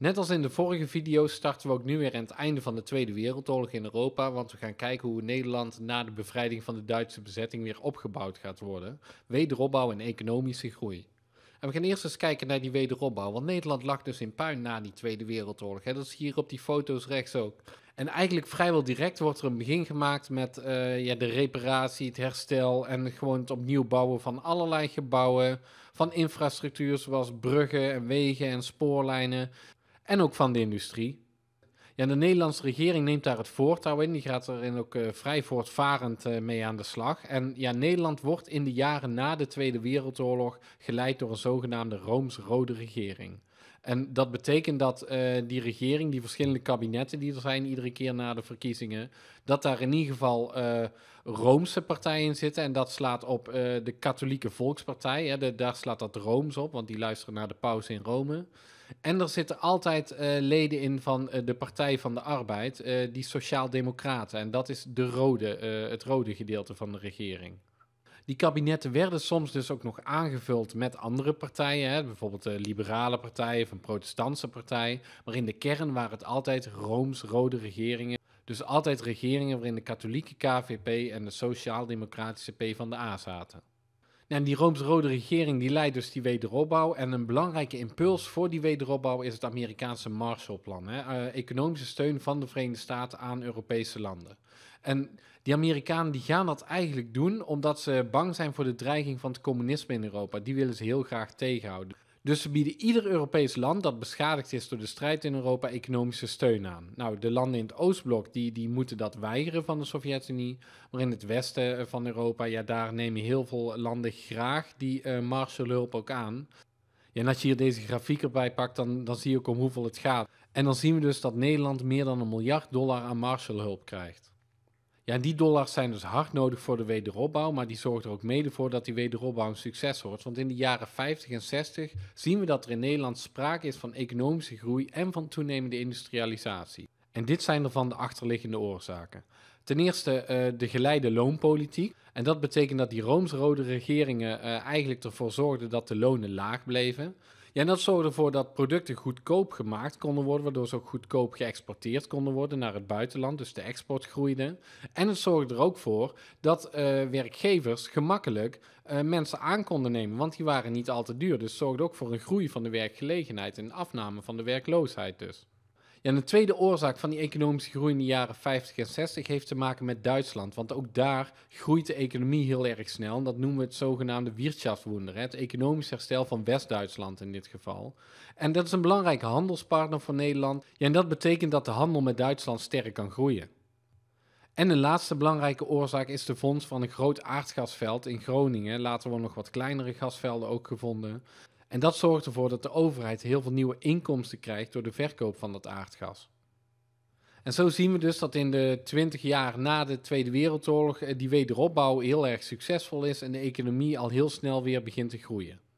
Net als in de vorige video starten we ook nu weer aan het einde van de Tweede Wereldoorlog in Europa, want we gaan kijken hoe Nederland na de bevrijding van de Duitse bezetting weer opgebouwd gaat worden. Wederopbouw en economische groei. En we gaan eerst eens kijken naar die wederopbouw, want Nederland lag dus in puin na die Tweede Wereldoorlog. Hè? Dat is hier op die foto's rechts ook. En eigenlijk vrijwel direct wordt er een begin gemaakt met eh, ja, de reparatie, het herstel en gewoon het opnieuw bouwen van allerlei gebouwen, van infrastructuur zoals bruggen en wegen en spoorlijnen en ook van de industrie. Ja, de Nederlandse regering neemt daar het voortouw in. Die gaat erin ook eh, vrij voortvarend eh, mee aan de slag. En ja, Nederland wordt in de jaren na de Tweede Wereldoorlog geleid door een zogenaamde Rooms-Rode regering. En dat betekent dat eh, die regering, die verschillende kabinetten die er zijn iedere keer na de verkiezingen, dat daar in ieder geval uh, Roomse partijen zitten. En dat slaat op de Katholieke Volkspartij. Hè, de, daar slaat dat Rooms op, want die luisteren naar de paus in Rome. En er zitten altijd eh, leden in van eh, de Partij van de Arbeid, uh, die Sociaaldemocraten. En dat is de rode, het rode gedeelte van de regering. Die kabinetten werden soms dus ook nog aangevuld met andere partijen, hè, bijvoorbeeld de liberale partij of een protestantse partij. Maar in de kern waren het altijd rooms-rode regeringen. Dus altijd regeringen waarin de katholieke KVP en de sociaal-democratische A zaten. En die Rooms-Rode regering die leidt dus die wederopbouw. En een belangrijke impuls voor die wederopbouw is het Amerikaanse Marshallplan. Hè? Eh, economische steun van de Verenigde Staten aan Europese landen. En die Amerikanen die gaan dat eigenlijk doen omdat ze bang zijn voor de dreiging van het communisme in Europa. Die willen ze heel graag tegenhouden. Dus ze bieden ieder Europees land dat beschadigd is door de strijd in Europa economische steun aan. Nou, de landen in het Oostblok die, die moeten dat weigeren van de Sovjet-Unie. Maar in het westen eh, van Europa, ja, daar nemen heel veel landen graag die uh, eh, Marshallhulp ook aan. Ja, en als je hier deze grafiek erbij pakt, dan, dan zie je ook om hoeveel het gaat. En dan zien we dus dat Nederland meer dan een miljard dollar aan Marshallhulp krijgt. Ja, die dollars zijn dus hard nodig voor de wederopbouw, maar die zorgt er ook mede voor dat die wederopbouw een succes wordt. Want in de jaren 50 en 60 zien we dat er in Nederland sprake is van economische groei en van toenemende industrialisatie. En dit zijn er van de achterliggende oorzaken. Ten eerste eh, de geleide loonpolitiek. En dat betekent dat die roomsrode regeringen uh, eigenlijk ervoor zorgden dat de lonen laag bleven. Ja, en dat zorgde ervoor dat producten goedkoop gemaakt konden worden, waardoor ze ook goedkoop geëxporteerd konden worden naar het buitenland. Dus de export groeide. En het zorgde er ook voor dat eh, werkgevers gemakkelijk eh, mensen aan konden nemen, want die waren niet al te duur. Dus het zorgde ook voor een groei van de werkgelegenheid en afname van de werkloosheid dus. Ja, en de tweede oorzaak van die economische groei in de jaren 50 en 60 heeft te maken met Duitsland. Want ook daar groeit de economie heel erg snel. dat noemen we het zogenaamde Wirtschaftswunder. Het economisch herstel van West-Duitsland in dit geval. En dat is een belangrijke handelspartner voor Nederland. Ja, en dat betekent dat de handel met Duitsland sterk kan groeien. En een laatste belangrijke oorzaak is de vondst van een groot aardgasveld in Groningen. Later worden nog wat kleinere gasvelden ook gevonden. En dat zorgt ervoor dat de overheid heel veel nieuwe inkomsten krijgt door de verkoop van dat aardgas. En zo zien we dus dat in de 20 jaar na de Tweede Wereldoorlog eh, die wederopbouw heel erg succesvol is en de economie al heel snel weer begint te groeien.